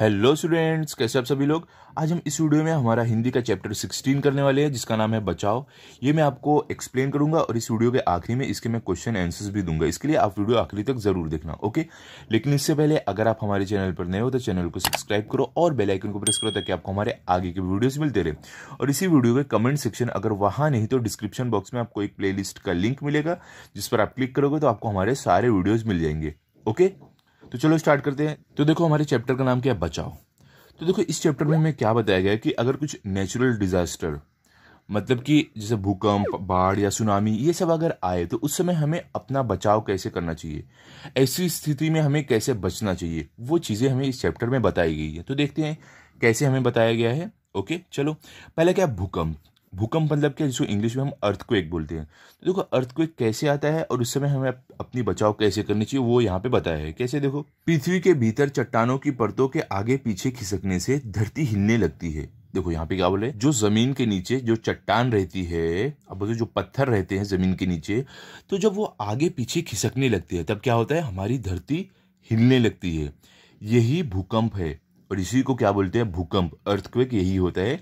hello students कैसे आप सभी लोग आज हम इस वीडियो में हमारा हिंदी का चैप्टर 16 करने वाले हैं जिसका नाम है बचाओ ये मैं आपको एक्सप्लेन करूंगा और इस वीडियो के आखिरी में इसके मैं क्वेश्चन आंसर्स भी दूंगा इसके लिए आप वीडियो आखिरी तक जरूर देखना ओके लेकिन इससे पहले अगर आप हमारे चैनल पर नए हो तो चैनल को सब्सक्राइब करो और बेलाइकन को प्रेस करो ताकि आपको हमारे आगे के वीडियोज मिलते रहे और इसी वीडियो के कमेंट सेक्शन अगर वहाँ नहीं तो डिस्क्रिप्शन बॉक्स में आपको एक प्ले का लिंक मिलेगा जिस पर आप क्लिक करोगे तो आपको हमारे सारे वीडियोज मिल जाएंगे ओके तो चलो स्टार्ट करते हैं तो देखो हमारे चैप्टर का नाम क्या है बचाओ तो देखो इस चैप्टर में हमें क्या बताया गया कि अगर कुछ नेचुरल डिजास्टर मतलब कि जैसे भूकंप बाढ़ या सुनामी ये सब अगर आए तो उस समय हमें अपना बचाव कैसे करना चाहिए ऐसी स्थिति में हमें कैसे बचना चाहिए वो चीज़ें हमें इस चैप्टर में बताई गई है तो देखते हैं कैसे हमें बताया गया है ओके चलो पहले क्या भूकंप भूकंप मतलब क्या जिसको इंग्लिश में हम अर्थक्वेक बोलते हैं तो देखो अर्थक्वेक कैसे आता है और उस समय हमें अपनी बचाव कैसे करनी चाहिए वो यहाँ पे बताया है कैसे देखो पृथ्वी के भीतर चट्टानों की परतों के आगे पीछे खिसकने से धरती हिलने लगती है देखो यहाँ पे क्या बोले जो जमीन के नीचे जो चट्टान रहती है अब जो पत्थर रहते हैं जमीन के नीचे तो जब वो आगे पीछे खिसकने लगती है तब क्या होता है हमारी धरती हिलने लगती है यही भूकंप है और इसी को क्या बोलते हैं भूकंप अर्थक्वेक यही होता है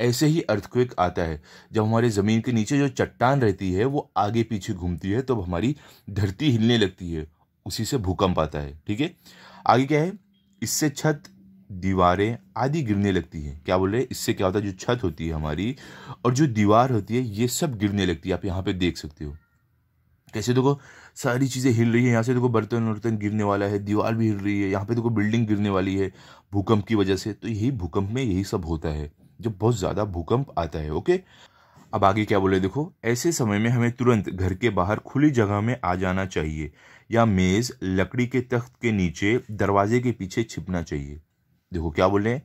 ऐसे ही अर्थक्वेक आता है जब हमारे ज़मीन के नीचे जो चट्टान रहती है वो आगे पीछे घूमती है तब तो हमारी धरती हिलने लगती है उसी से भूकंप आता है ठीक है आगे क्या है इससे छत दीवारें आदि गिरने लगती हैं क्या बोल रहे हैं इससे क्या होता है जो छत होती है हमारी और जो दीवार होती है ये सब गिरने लगती है आप यहाँ पे देख सकते हो कैसे देखो सारी चीज़ें हिल रही हैं यहाँ से देखो बर्तन वर्तन गिरने वाला है दीवार भी हिल रही है यहाँ पे देखो बिल्डिंग गिरने वाली है भूकंप की वजह से तो यही भूकंप में यही सब होता है जब बहुत ज़्यादा भूकंप आता है ओके अब आगे क्या बोले देखो ऐसे समय में हमें तुरंत घर के बाहर खुली जगह में आ जाना चाहिए या मेज़ लकड़ी के तख्त के नीचे दरवाजे के पीछे छिपना चाहिए देखो क्या बोल रहे हैं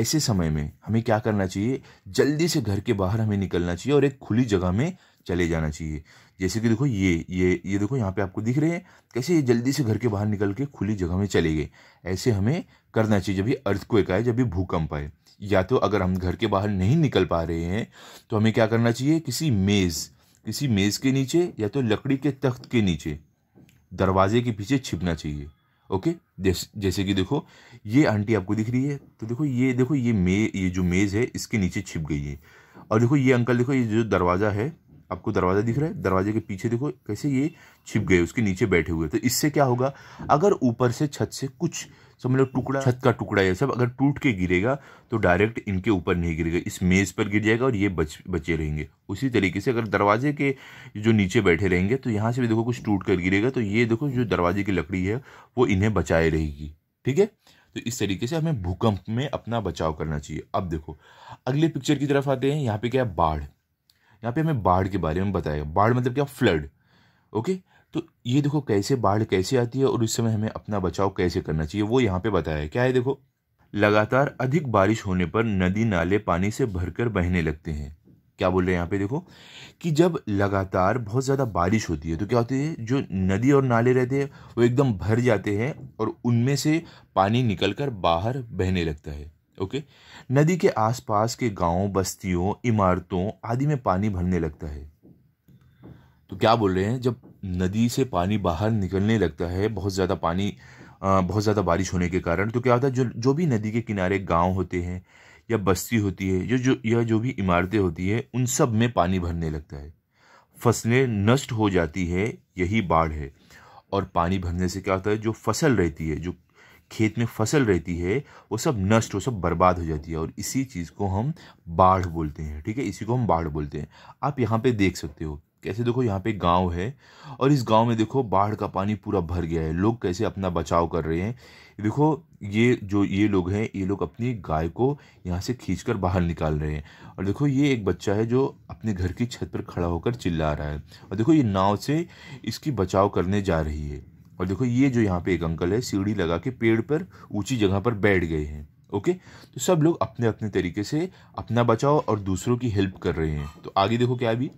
ऐसे समय में हमें क्या करना चाहिए जल्दी से घर के बाहर हमें निकलना चाहिए और एक खुली जगह में चले जाना चाहिए जैसे कि देखो ये ये ये देखो यहाँ पे आपको दिख रहे हैं कैसे ये जल्दी से घर के बाहर निकल के खुली जगह में चले गए ऐसे हमें करना चाहिए जब भी अर्थक्वेक आए जब भी भूकंप आए या तो अगर हम घर के बाहर नहीं निकल पा रहे हैं तो हमें क्या करना चाहिए किसी मेज़ किसी मेज़ के नीचे या तो लकड़ी के तख्त के नीचे दरवाजे के पीछे छिपना चाहिए ओके जैसे कि देखो ये आंटी आपको दिख रही है तो देखो ये देखो ये मे ये जो मेज़ है इसके नीचे छिप गई है और देखो ये अंकल देखो ये जो दरवाज़ा है आपको दरवाज़ा दिख रहा है दरवाजे के पीछे देखो कैसे ये छिप गए उसके नीचे बैठे हुए तो इससे क्या होगा अगर ऊपर से छत से कुछ सब मतलब टुकड़ा छत का टुकड़ा ये सब अगर टूट के गिरेगा तो डायरेक्ट इनके ऊपर नहीं गिरेगा इस मेज़ पर गिर जाएगा और ये बच बचे रहेंगे उसी तरीके से अगर दरवाजे के जो नीचे बैठे रहेंगे तो यहाँ से भी देखो कुछ टूट कर गिरेगा तो ये देखो जो दरवाजे की लकड़ी है वो इन्हें बचाए रहेगी ठीक है तो इस तरीके से हमें भूकंप में अपना बचाव करना चाहिए अब देखो अगले पिक्चर की तरफ आते हैं यहाँ पे क्या है बाढ़ यहाँ पे हमें बाढ़ के बारे में बताया बाढ़ मतलब क्या फ्लड ओके तो ये देखो कैसे बाढ़ कैसे आती है और इस समय हमें अपना बचाव कैसे करना चाहिए वो यहाँ पे बताया है क्या है देखो लगातार अधिक बारिश होने पर नदी नाले पानी से भरकर बहने लगते हैं क्या बोल रहे हैं यहाँ पे देखो कि जब लगातार बहुत ज़्यादा बारिश होती है तो क्या होती है जो नदी और नाले रहते हैं वो एकदम भर जाते हैं और उनमें से पानी निकल कर बाहर बहने लगता है ओके नदी के आसपास के गाँव बस्तियों इमारतों आदि में पानी भरने लगता है तो क्या बोल रहे हैं जब नदी से पानी बाहर निकलने लगता है बहुत ज़्यादा पानी बहुत ज़्यादा बारिश होने के कारण तो क्या होता है जो जो भी नदी के किनारे गांव होते हैं या बस्ती होती है जो जो या जो भी इमारतें होती हैं उन सब में पानी भरने लगता है फसलें नष्ट हो जाती है यही बाढ़ है और पानी भरने से क्या होता है जो फसल रहती है जो खेत में फसल रहती है वो सब नष्ट वो सब बर्बाद हो जाती है और इसी चीज़ को हम बाढ़ बोलते हैं ठीक है इसी को हम बाढ़ बोलते हैं आप यहाँ पे देख सकते हो कैसे देखो यहाँ पे गांव है और इस गांव में देखो बाढ़ का पानी पूरा भर गया है लोग कैसे अपना बचाव कर रहे हैं देखो ये जो ये लोग हैं ये लोग अपनी गाय को यहाँ से खींचकर बाहर निकाल रहे हैं और देखो ये एक बच्चा है जो अपने घर की छत पर खड़ा होकर चिल्ला रहा है और देखो ये नाव से इसकी बचाव करने जा रही है और देखो ये जो यहाँ पे एक अंकल है सीढ़ी लगा के पेड़ पर ऊंची जगह पर बैठ गए हैं ओके तो सब लोग अपने अपने तरीके से अपना बचाव और दूसरों की हेल्प कर रहे हैं तो आगे देखो क्या अभी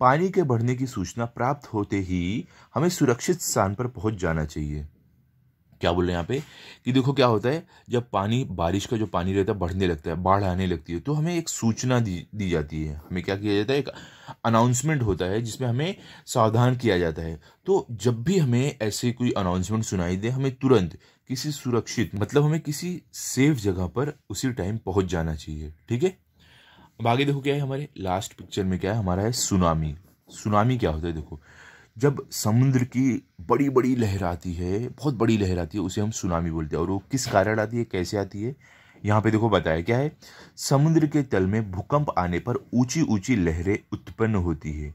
पानी के बढ़ने की सूचना प्राप्त होते ही हमें सुरक्षित स्थान पर पहुंच जाना चाहिए क्या बोल रहे हैं यहाँ पे कि देखो क्या होता है जब पानी बारिश का जो पानी रहता है बढ़ने लगता है बाढ़ आने लगती है तो हमें एक सूचना दी दी जाती है हमें क्या किया जाता है एक अनाउंसमेंट होता है जिसमें हमें सावधान किया जाता है तो जब भी हमें ऐसे कोई अनाउंसमेंट सुनाई दे हमें तुरंत किसी सुरक्षित मतलब हमें किसी सेफ जगह पर उसी टाइम पहुंच जाना चाहिए ठीक है अब आगे देखो क्या है हमारे लास्ट पिक्चर में क्या है हमारा है सुनामी सुनामी क्या होता है देखो जब समुद्र की बड़ी बड़ी लहर आती है बहुत बड़ी लहर आती है उसे हम सुनामी बोलते हैं और वो किस कारण आती है कैसे आती है यहाँ पे देखो बताया क्या है समुद्र के तल में भूकंप आने पर ऊंची ऊंची लहरें उत्पन्न होती है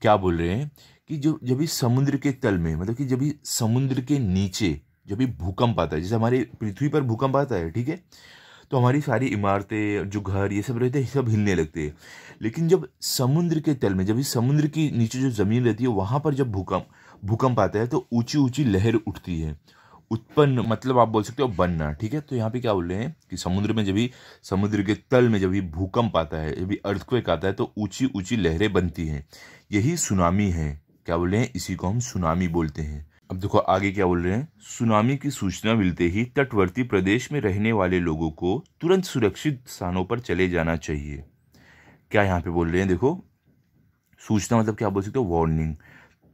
क्या बोल रहे हैं कि जो जब भी समुद्र के तल में मतलब कि जब भी समुद्र के नीचे जब भी भूकंप आता है जैसे हमारे पृथ्वी पर भूकंप आता है ठीक है तो हमारी सारी इमारतें जो घर ये सब रहते हैं सब हिलने लगते हैं लेकिन जब समुद्र के तल में जब इस समुद्र की नीचे जो ज़मीन रहती है वहाँ पर जब भूकंप भूकंप आता है तो ऊँची ऊँची लहर उठती है उत्पन्न मतलब आप बोल सकते हो बनना ठीक है तो यहाँ पे क्या बोल रहे हैं कि समुद्र में जब भी समुद्र के तल में जब भी भूकंप आता है जब भी अर्थक्वेक आता है तो ऊंची ऊंची लहरें बनती हैं यही सुनामी है क्या बोल रहे हैं इसी को हम सुनामी बोलते हैं अब देखो आगे क्या बोल रहे हैं सुनामी की सूचना मिलते ही तटवर्ती प्रदेश में रहने वाले लोगों को तुरंत सुरक्षित स्थानों पर चले जाना चाहिए क्या यहाँ पे बोल रहे हैं देखो सूचना मतलब क्या बोल सकते हो वार्निंग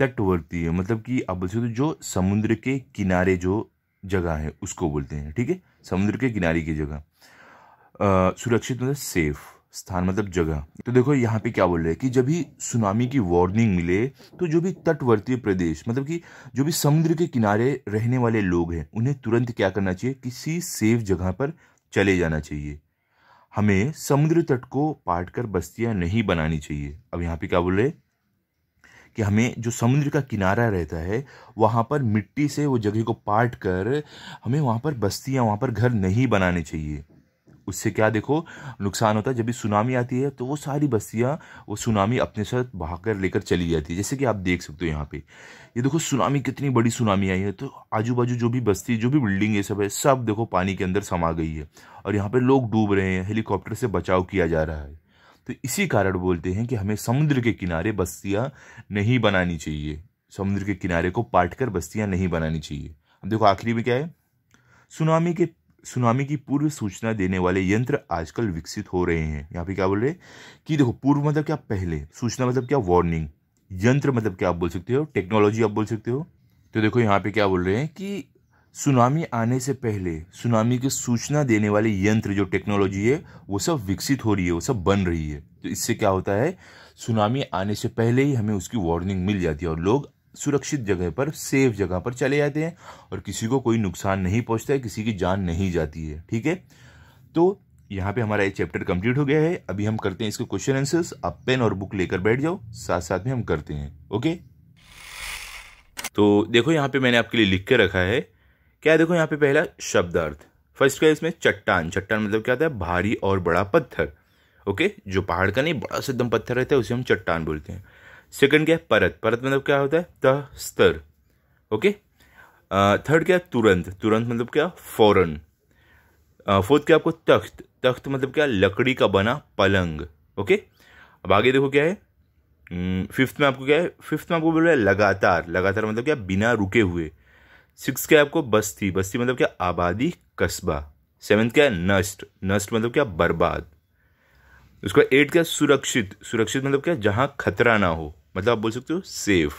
तटवर्ती है मतलब कि आप बोल सकते हो जो समुद्र के किनारे जो जगह है उसको बोलते हैं ठीक है समुद्र के किनारे की जगह सुरक्षित मतलब सेफ़ स्थान मतलब जगह तो देखो यहाँ पे क्या बोल रहे हैं कि जब भी सुनामी की वार्निंग मिले तो जो भी तटवर्तीय प्रदेश मतलब कि जो भी समुद्र के किनारे रहने वाले लोग हैं उन्हें तुरंत क्या करना चाहिए किसी सेफ जगह पर चले जाना चाहिए हमें समुद्र तट को पाट कर बस्तियाँ नहीं बनानी चाहिए अब यहाँ पे क्या बोल रहे कि हमें जो समुद्र का किनारा रहता है वहाँ पर मिट्टी से वो जगह को पाट कर हमें वहाँ पर बस्तियाँ वहाँ पर घर नहीं बनाने चाहिए उससे क्या देखो नुकसान होता है जब भी सुनामी आती है तो वो सारी बस्तियाँ वो सुनामी अपने साथ बहा कर लेकर चली जाती है जैसे कि आप देख सकते हो यहाँ पे ये देखो सुनामी कितनी बड़ी सुनामी आई है तो आजू बाजू जो भी बस्ती जो भी बिल्डिंग ये सब है सब देखो पानी के अंदर समा गई है और यहाँ पर लोग डूब रहे हैं हेलीकॉप्टर से बचाव किया जा रहा है तो इसी कारण बोलते हैं कि हमें समुद्र के किनारे बस्तियाँ नहीं बनानी चाहिए समुद्र के किनारे को पाट कर बस्तियाँ नहीं बनानी चाहिए अब देखो आखिरी में क्या है सुनामी के सुनामी की पूर्व सूचना देने वाले यंत्र आजकल विकसित हो रहे हैं यहाँ पे क्या बोल रहे हैं कि देखो पूर्व मतलब क्या पहले सूचना मतलब क्या वार्निंग यंत्र मतलब क्या आप बोल सकते हो टेक्नोलॉजी आप बोल सकते हो तो देखो यहाँ पे क्या बोल रहे हैं कि सुनामी आने से पहले सुनामी की सूचना देने वाले यंत्र जो टेक्नोलॉजी है वो सब विकसित हो रही है वो सब बन रही है तो इससे क्या होता है सुनामी आने से पहले ही हमें उसकी वार्निंग मिल जाती है और लोग सुरक्षित जगह पर सेफ जगह पर चले जाते हैं और किसी को कोई नुकसान नहीं पहुंचता है किसी की जान नहीं जाती है ठीक है तो यहाँ पे हमारा ये चैप्टर कंप्लीट हो गया है अभी हम करते हैं इसके क्वेश्चन आंसर्स आप पेन और बुक लेकर बैठ जाओ साथ साथ में हम करते हैं ओके तो देखो यहाँ पे मैंने आपके लिए लिख के रखा है क्या देखो यहाँ पे पहला शब्दार्थ फर्स्ट का इसमें चट्टान चट्टान मतलब क्या होता है भारी और बड़ा पत्थर ओके जो पहाड़ का नहीं बड़ा से एकदम पत्थर रहता है उसे हम चट्टान बोलते हैं सेकंड क्या है परत परत मतलब क्या होता है द स्तर ओके थर्ड क्या तुरंत तुरंत मतलब क्या फौरन फोर्थ क्या आपको तख्त तख्त मतलब क्या लकड़ी का बना पलंग ओके अब आगे देखो क्या है फिफ्थ में आपको क्या है फिफ्थ में आपको बोल रहा है लगातार लगातार मतलब क्या बिना रुके हुए सिक्स क्या आपको बस्ती बस्ती मतलब क्या आबादी कस्बा सेवन्थ क्या है नष्ट नष्ट मतलब क्या बर्बाद उसका एट क्या सुरक्षित सुरक्षित मतलब क्या जहाँ खतरा ना हो मतलब आप बोल सकते हो सेव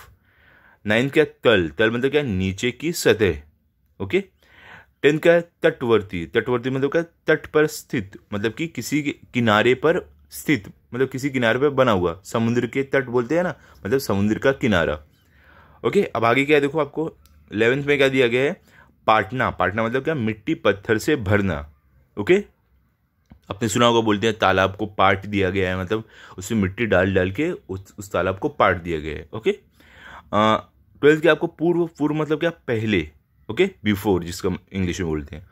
नाइन्थ क्या तल तल मतलब क्या नीचे की सतह ओके टेंथ क्या तटवर्ती तटवर्ती मतलब क्या तट पर स्थित मतलब कि किसी किनारे पर स्थित मतलब किसी किनारे पर बना हुआ समुद्र के तट बोलते हैं ना मतलब समुद्र का किनारा ओके अब आगे क्या है देखो आपको इलेवेंथ में क्या दिया गया है पाटना पाटना मतलब क्या मिट्टी पत्थर से भरना ओके अपने सुना होगा बोलते हैं तालाब को पाट दिया गया है मतलब उसमें मिट्टी डाल डाल के उस, उस तालाब को पाट दिया गया है ओके ट्वेल्थ के आपको पूर्व पूर्व मतलब क्या पहले ओके बिफोर जिसका इंग्लिश में बोलते हैं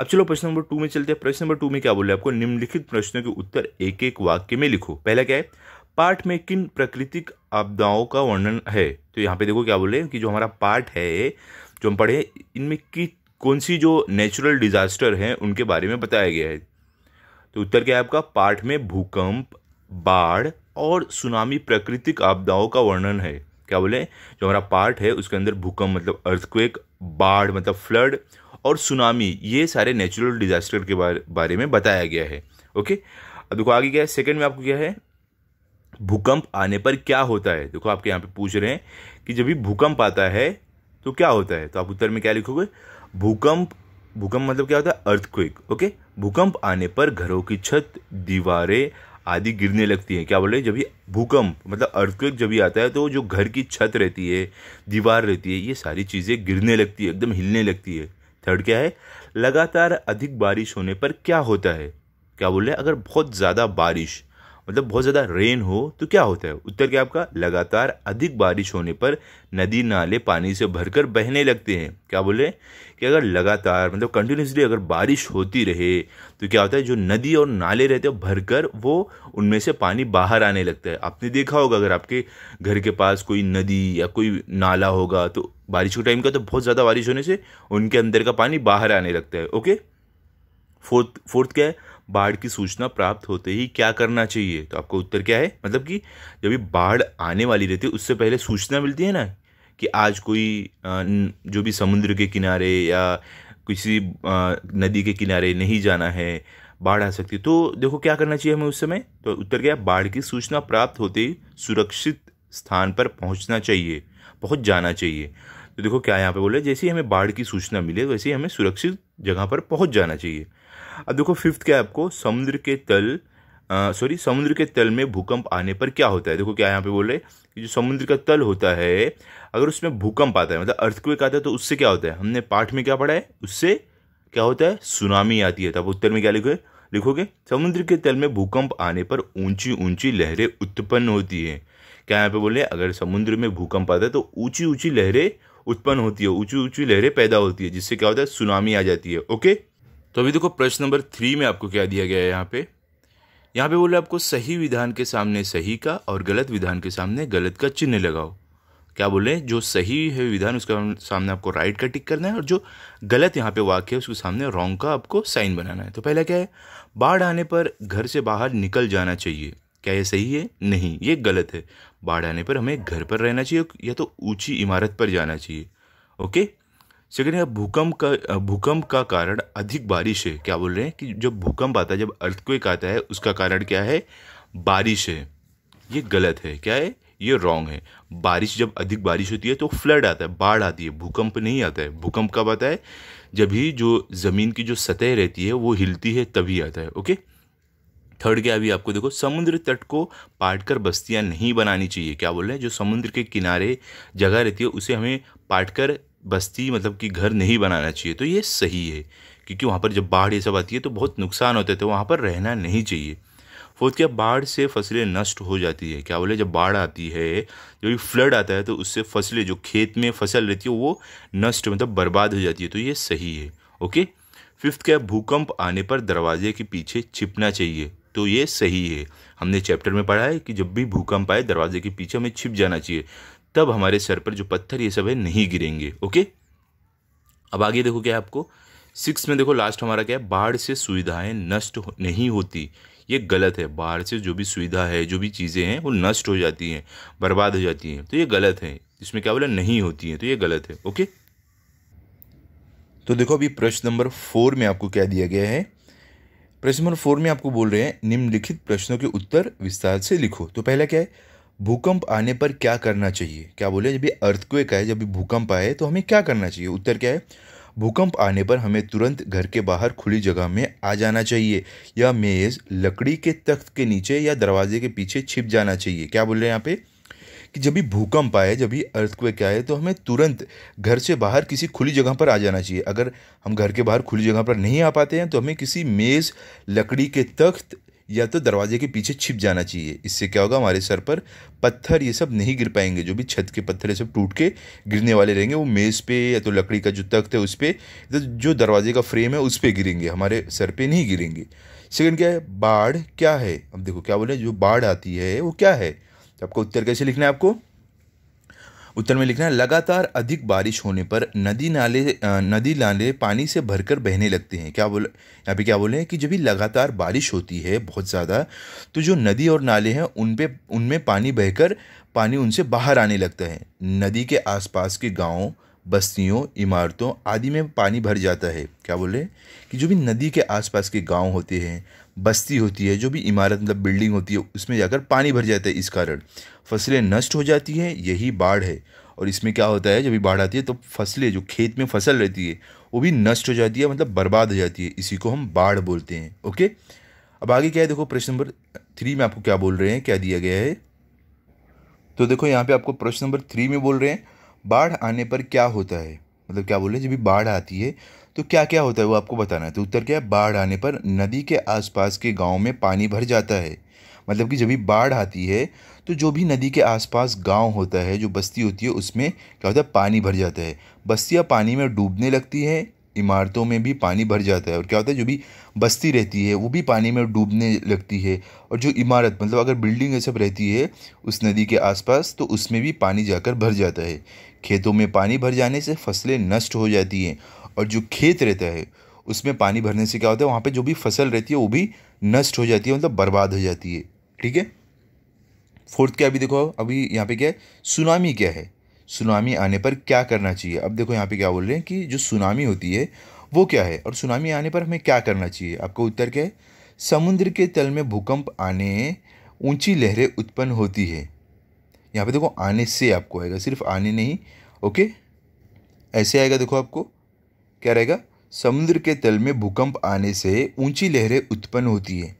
अब चलो प्रश्न नंबर टू में चलते हैं प्रश्न नंबर टू में क्या बोल रहे हैं आपको निम्नलिखित प्रश्नों के उत्तर एक एक वाक्य में लिखो पहला क्या है पाठ में किन प्राकृतिक आपदाओं का वर्णन है तो यहाँ पे देखो क्या बोल रहे हैं कि जो हमारा पाठ है जो हम पढ़े इनमें की कौन सी जो नेचुरल डिजास्टर हैं उनके बारे में बताया गया है तो उत्तर क्या है आपका पाठ में भूकंप बाढ़ और सुनामी प्राकृतिक आपदाओं का वर्णन है क्या बोले जो हमारा पार्ट है उसके अंदर भूकंप मतलब अर्थक्वेक बाढ़ मतलब फ्लड और सुनामी ये सारे नेचुरल डिजास्टर के बारे, बारे में बताया गया है ओके अब देखो आगे क्या है सेकेंड में आपको क्या है भूकंप आने पर क्या होता है देखो आपके यहाँ पे पूछ रहे हैं कि जब भी भूकंप आता है तो क्या होता है तो आप उत्तर में क्या लिखोगे भूकंप भूकंप मतलब क्या होता है अर्थक्वेक ओके भूकंप आने पर घरों की छत दीवारें आदि गिरने लगती हैं क्या बोल हैं जब भी भूकंप मतलब अर्थक्वेक जब भी आता है तो जो घर की छत रहती है दीवार रहती है ये सारी चीज़ें गिरने लगती है एकदम हिलने लगती है थर्ड क्या है लगातार अधिक बारिश होने पर क्या होता है क्या बोल रहे हैं अगर बहुत ज़्यादा बारिश मतलब बहुत ज़्यादा रेन हो तो क्या होता है उत्तर क्या आपका लगातार अधिक बारिश होने पर नदी नाले पानी से भरकर बहने लगते हैं क्या बोले कि अगर लगातार मतलब कंटिन्यूसली अगर बारिश होती रहे तो क्या होता है जो नदी और नाले रहते हैं भरकर वो उनमें से पानी बाहर आने लगता है आपने देखा होगा अगर आपके घर के पास कोई नदी या कोई नाला होगा तो बारिश के टाइम का तो बहुत ज़्यादा बारिश होने से उनके अंदर का पानी बाहर आने लगता है ओके फोर्थ फोर्थ क्या है बाढ़ की सूचना प्राप्त होते ही क्या करना चाहिए तो आपका उत्तर क्या है मतलब कि जब भी बाढ़ आने वाली रहती है उससे पहले सूचना मिलती है ना कि आज कोई जो भी समुद्र के किनारे या किसी नदी के किनारे नहीं जाना है बाढ़ आ सकती है तो देखो क्या करना चाहिए हमें उस समय तो उत्तर क्या है बाढ़ की सूचना प्राप्त होते ही सुरक्षित स्थान पर पहुंचना चाहिए पहुंच जाना चाहिए तो देखो क्या यहाँ पे बोले जैसे ही हमें बाढ़ की सूचना मिले वैसे ही हमें सुरक्षित जगह पर पहुंच जाना चाहिए अब देखो फिफ्थ क्या है आपको समुद्र के तल सॉरी समुद्र के तल में भूकंप आने पर क्या होता है देखो क्या यहाँ पे बोल रहे कि जो समुद्र का तल होता है अगर उसमें भूकंप आता है मतलब अर्थक्वेक आता है तो उससे क्या होता है हमने पाठ में क्या पढ़ा है उससे क्या होता है सुनामी आती है तब उत्तर में क्या लिखोगे लिखोगे समुद्र के तल में भूकंप आने पर ऊंची ऊंची लहरें उत्पन्न होती हैं क्या यहाँ पे बोल रहे अगर समुद्र में भूकंप आता है तो ऊंची ऊंची लहरें उत्पन्न होती है ऊंची ऊंची लहरें पैदा होती है जिससे क्या होता है सुनामी आ जाती है ओके तो अभी देखो प्रश्न नंबर थ्री में आपको क्या दिया गया है यहाँ पे यहाँ पे बोले आपको सही विधान के सामने सही का और गलत विधान के सामने गलत का चिन्ह लगाओ क्या बोले जो सही है विधान उसके सामने आपको राइट का टिक करना है और जो गलत यहाँ पे वाक्य है उसके सामने रॉन्ग का आपको साइन बनाना है तो पहला क्या है बाढ़ आने पर घर से बाहर निकल जाना चाहिए क्या ये सही है नहीं ये गलत है बाढ़ आने पर हमें घर पर रहना चाहिए या तो ऊंची इमारत पर जाना चाहिए ओके सेकेंड है भूकंप का भूकंप का कारण अधिक बारिश है क्या बोल रहे हैं कि जब भूकंप आता है जब अर्थक्वेक आता है उसका कारण क्या है बारिश है ये गलत है क्या है ये रॉन्ग है बारिश जब अधिक बारिश होती है तो फ्लड आता है बाढ़ आती है भूकंप नहीं आता है भूकंप कब आता है जब ही जो ज़मीन की जो सतह रहती है वो हिलती है तभी आता है ओके थर्ड क्या अभी आपको देखो समुद्र तट को पाट कर बस्तियाँ नहीं बनानी चाहिए क्या बोल रहे हैं जो समुद्र के किनारे जगह रहती है उसे हमें पाट कर बस्ती मतलब कि घर नहीं बनाना चाहिए तो ये सही है क्योंकि वहाँ पर जब बाढ़ ये सब आती है तो बहुत नुकसान होता है तो वहाँ पर रहना नहीं चाहिए फोर्थ क्या बाढ़ से फसलें नष्ट हो जाती है क्या बोले जब बाढ़ आती है जब भी फ्लड आता है तो उससे फसलें जो खेत में फसल रहती है वो नष्ट मतलब बर्बाद हो जाती है तो ये सही है ओके फिफ्थ क्या भूकंप आने पर दरवाजे के पीछे छिपना चाहिए तो ये सही है हमने चैप्टर में पढ़ा है कि जब भी भूकंप आए दरवाजे के पीछे हमें छिप जाना चाहिए तब हमारे सर पर जो पत्थर ये सब है नहीं गिरेंगे ओके अब आगे देखो क्या आपको सिक्स में देखो लास्ट हमारा क्या है बाढ़ से सुविधाएं नष्ट हो, नहीं होती ये गलत है बाढ़ से जो भी सुविधा है जो भी चीज़ें हैं वो नष्ट हो जाती हैं बर्बाद हो जाती हैं तो ये गलत है इसमें क्या बोला नहीं होती है तो ये गलत है ओके तो देखो अभी प्रश्न नंबर फोर में आपको क्या दिया गया है प्रश्न नंबर फोर में आपको बोल रहे हैं निम्नलिखित प्रश्नों के उत्तर विस्तार से लिखो तो पहला क्या है भूकंप आने पर क्या करना चाहिए क्या बोले जब भी अर्थक्वेक आए जब भी भूकंप आए तो हमें क्या करना चाहिए उत्तर क्या है भूकंप आने पर हमें तुरंत घर के बाहर खुली जगह में आ जाना चाहिए या मेज़ लकड़ी के तख्त के नीचे या दरवाजे के पीछे छिप जाना चाहिए क्या बोल रहे हैं यहाँ पे कि जब भी भूकंप आए जब भी अर्थक्वेक आए तो हमें तुरंत घर से बाहर किसी खुली जगह पर आ जाना चाहिए अगर हम घर के बाहर खुली जगह पर नहीं आ पाते हैं तो हमें किसी मेज़ लकड़ी के तख्त या तो दरवाजे के पीछे छिप जाना चाहिए इससे क्या होगा हमारे सर पर पत्थर ये सब नहीं गिर पाएंगे जो भी छत के पत्थर ये सब टूट के गिरने वाले रहेंगे वो मेज़ पे या तो लकड़ी का जो तख्त है उस पर तो जो दरवाजे का फ्रेम है उस पर गिरेंगे हमारे सर पर नहीं गिरेंगे सेकेंड क्या है बाढ़ क्या है अब देखो क्या बोले जो बाढ़ आती है वो क्या है तो आपका उत्तर कैसे लिखना है आपको उत्तर में लिखना है लगातार अधिक बारिश होने पर नदी नाले नदी नाले पानी से भरकर बहने लगते हैं क्या बोल यहाँ पे क्या बोले हैं कि जब भी लगातार बारिश होती है बहुत ज़्यादा तो जो नदी और नाले हैं उन पे उनमें पानी बहकर पानी उनसे बाहर आने लगता है नदी के आसपास के गाँव बस्तियों इमारतों आदि में पानी भर जाता है क्या बोले कि जो भी नदी के आसपास के गांव होते हैं बस्ती होती है जो भी इमारत मतलब बिल्डिंग होती है उसमें जाकर पानी भर जाता है इस कारण फसलें नष्ट हो जाती है यही बाढ़ है और इसमें क्या होता है जब भी बाढ़ आती है तो फसलें जो खेत में फसल रहती है वो भी नष्ट हो जाती है मतलब बर्बाद हो जाती है इसी को हम बाढ़ बोलते हैं ओके अब आगे क्या है देखो प्रश्न नंबर थ्री में आपको क्या बोल रहे हैं क्या दिया गया है तो देखो यहाँ पे आपको प्रश्न नंबर थ्री में बोल रहे हैं बाढ़ आने पर क्या होता है मतलब क्या बोल रहे हैं जब भी बाढ़ आती है तो क्या क्या होता है वो आपको बताना है तो उत्तर क्या है बाढ़ आने पर नदी के आसपास के गाँव में पानी भर जाता है मतलब कि जब भी बाढ़ आती है तो जो भी नदी के आसपास गांव होता है जो बस्ती होती है उसमें क्या होता है पानी भर जाता है बस्तियाँ पानी में डूबने लगती हैं इमारतों में भी पानी भर जाता है और क्या होता है जो भी बस्ती रहती है वो भी पानी में डूबने लगती है और जो इमारत मतलब अगर बिल्डिंग सब रहती है उस नदी के आसपास तो उसमें भी पानी जाकर भर जाता है खेतों में पानी भर जाने से फसलें नष्ट हो जाती हैं और जो खेत रहता है उसमें पानी भरने से क्या होता है वहाँ पे जो भी फसल रहती है वो भी नष्ट हो जाती है मतलब बर्बाद हो जाती है ठीक है फोर्थ क्या अभी देखो अभी यहाँ पे क्या है सुनामी क्या है सुनामी आने पर क्या करना चाहिए अब देखो यहाँ पे क्या बोल रहे हैं कि जो सुनामी होती है वो क्या है और सुनामी आने पर हमें क्या करना चाहिए आपका उत्तर क्या है समुद्र के तल में भूकंप आने ऊंची लहरें उत्पन्न होती है यहाँ पे देखो आने से आपको आएगा सिर्फ आने नहीं ओके ऐसे आएगा देखो आपको क्या रहेगा समुद्र के तल में भूकंप आने से ऊंची लहरें उत्पन्न होती है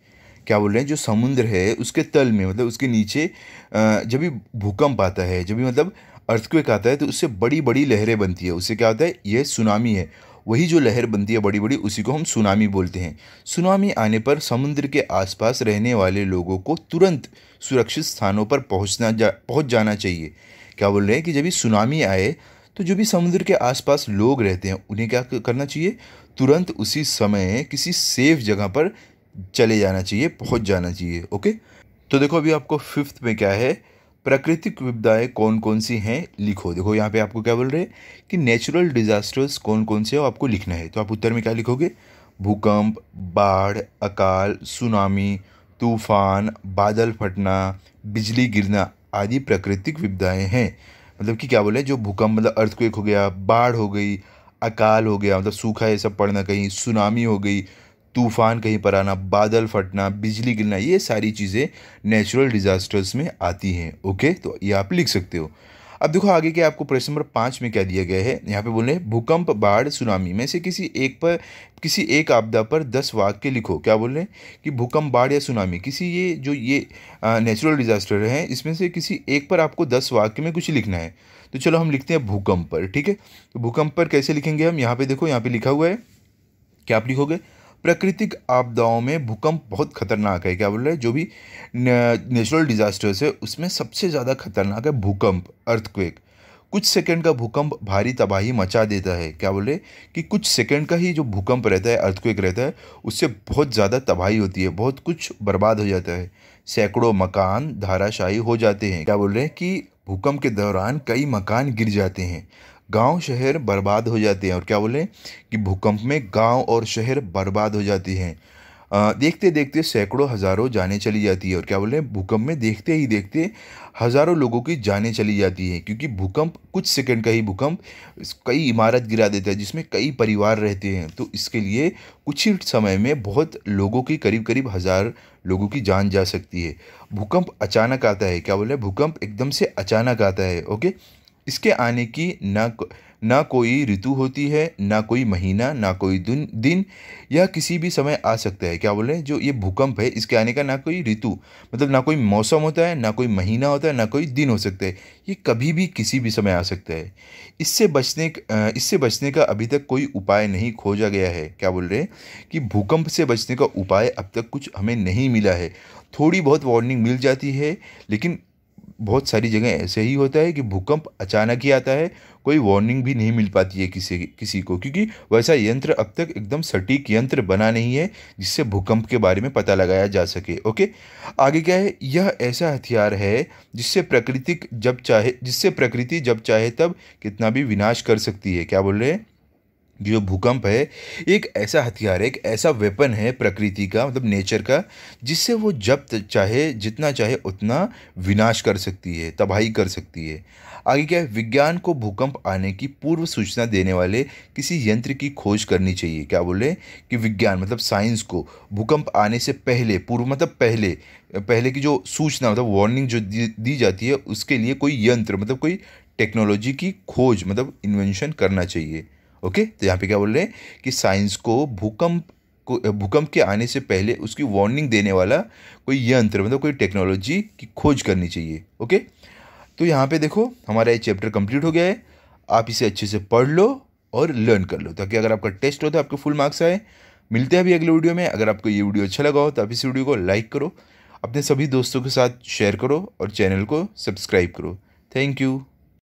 क्या बोल रहे हैं जो समुद्र है उसके तल में मतलब उसके नीचे जब भी भूकंप आता है जब भी मतलब अर्थक्वेक आता है तो उससे बड़ी बड़ी लहरें बनती है उससे क्या होता है यह सुनामी है वही जो लहर बनती है बड़ी बड़ी उसी को हम सुनामी बोलते हैं सुनामी आने पर समुद्र के आसपास रहने वाले लोगों को तुरंत सुरक्षित स्थानों पर पहुंचना जा पहुंच जाना चाहिए क्या बोल रहे हैं कि जब भी सुनामी आए तो जो भी समुद्र के आसपास लोग रहते हैं उन्हें क्या करना चाहिए तुरंत उसी समय किसी सेफ जगह पर चले जाना चाहिए पहुंच जाना चाहिए ओके तो देखो अभी आपको फिफ्थ में क्या है प्राकृतिक विपदाएं कौन कौन सी हैं लिखो देखो यहाँ पे आपको क्या बोल रहे हैं कि नेचुरल डिजास्टर्स कौन कौन से हैं आपको लिखना है तो आप उत्तर में क्या लिखोगे भूकंप बाढ़ अकाल सुनामी तूफान बादल फटना बिजली गिरना आदि प्राकृतिक विपदाएं हैं मतलब कि क्या बोले जो भूकंप मतलब अर्थक्वेक हो गया बाढ़ हो गई अकाल हो गया मतलब सूखा ये सब पड़ना कहीं सुनामी हो गई तूफ़ान कहीं पर आना बादल फटना बिजली गिरना ये सारी चीज़ें नेचुरल डिज़ास्टर्स में आती हैं ओके तो ये आप लिख सकते हो अब देखो आगे के आपको प्रश्न नंबर पाँच में क्या दिया गया है यहाँ पे बोल रहे हैं भूकंप बाढ़ सुनामी में से किसी एक पर किसी एक आपदा पर दस वाक्य लिखो क्या बोल रहे हैं कि भूकंप बाढ़ या सुनामी किसी ये जो ये नेचुरल डिजास्टर है इसमें से किसी एक पर आपको दस वाक्य में कुछ लिखना है तो चलो हम लिखते हैं भूकंप पर ठीक है तो भूकंप पर कैसे लिखेंगे हम यहाँ पर देखो यहाँ पर लिखा हुआ है क्या आप लिखोगे प्राकृतिक आपदाओं में भूकंप बहुत खतरनाक है क्या बोल रहे हैं जो भी नेचुरल डिजास्टर्स है उसमें सबसे ज़्यादा खतरनाक है भूकंप अर्थक्वेक कुछ सेकंड का भूकंप भारी तबाही मचा देता है क्या बोल रहे कि कुछ सेकंड का ही जो भूकंप रहता है अर्थक्वेक रहता है उससे बहुत ज़्यादा तबाही होती है बहुत कुछ बर्बाद हो जाता है सैकड़ों मकान धाराशाही हो जाते हैं क्या बोल रहे हैं कि भूकंप के दौरान कई मकान गिर जाते हैं गांव शहर बर्बाद हो जाते हैं और क्या बोलें कि भूकंप में गांव और शहर बर्बाद हो जाते हैं देखते देखते सैकड़ों हज़ारों जाने चली जाती है और क्या बोले भूकंप में देखते ही देखते हज़ारों लोगों की जाने चली जाती है क्योंकि भूकंप कुछ सेकंड का ही भूकंप कई इमारत गिरा देता है जिसमें कई परिवार रहते हैं तो इसके लिए कुछ ही समय में बहुत लोगों की करीब करीब हज़ार लोगों की जान जा सकती है भूकंप अचानक आता है क्या बोले भूकंप एकदम से अचानक आता है ओके इसके आने की ना ना कोई ऋतु होती है ना कोई महीना ना कोई दिन दिन या किसी भी समय आ सकता है क्या बोल रहे हैं जो ये भूकंप है इसके आने का ना कोई ऋतु मतलब ना कोई मौसम होता है ना कोई महीना होता है ना कोई दिन हो सकता है ये कभी भी किसी भी समय आ सकता है इससे बचने इससे बचने का अभी तक कोई उपाय नहीं खोजा गया है क्या बोल रहे हैं कि भूकंप से बचने का उपाय अब तक कुछ हमें नहीं मिला है थोड़ी बहुत वार्निंग मिल जाती है लेकिन बहुत सारी जगह ऐसे ही होता है कि भूकंप अचानक ही आता है कोई वार्निंग भी नहीं मिल पाती है किसी किसी को क्योंकि वैसा यंत्र अब तक एकदम सटीक यंत्र बना नहीं है जिससे भूकंप के बारे में पता लगाया जा सके ओके आगे क्या है यह ऐसा हथियार है जिससे प्रकृतिक जब चाहे जिससे प्रकृति जब चाहे तब कितना भी विनाश कर सकती है क्या बोल रहे हैं जो भूकंप है एक ऐसा हथियार है एक ऐसा वेपन है प्रकृति का मतलब नेचर का जिससे वो जब चाहे जितना चाहे उतना विनाश कर सकती है तबाही कर सकती है आगे क्या है विज्ञान को भूकंप आने की पूर्व सूचना देने वाले किसी यंत्र की खोज करनी चाहिए क्या बोले कि विज्ञान मतलब साइंस को भूकंप आने से पहले पूर्व मतलब पहले पहले की जो सूचना मतलब वार्निंग जो दी जाती है उसके लिए कोई यंत्र मतलब कोई टेक्नोलॉजी की खोज मतलब इन्वेंशन करना चाहिए ओके तो यहाँ पे क्या बोल रहे हैं कि साइंस को भूकंप को भूकंप के आने से पहले उसकी वार्निंग देने वाला कोई यंत्र मतलब कोई टेक्नोलॉजी की खोज करनी चाहिए ओके तो यहाँ पे देखो हमारा ये चैप्टर कंप्लीट हो गया है आप इसे अच्छे से पढ़ लो और लर्न कर लो ताकि अगर आपका टेस्ट हो तो आपके फुल मार्क्स आए मिलते हैं अभी अगले वीडियो में अगर आपको ये वीडियो अच्छा लगा हो तो आप इस वीडियो को लाइक करो अपने सभी दोस्तों के साथ शेयर करो और चैनल को सब्सक्राइब करो थैंक यू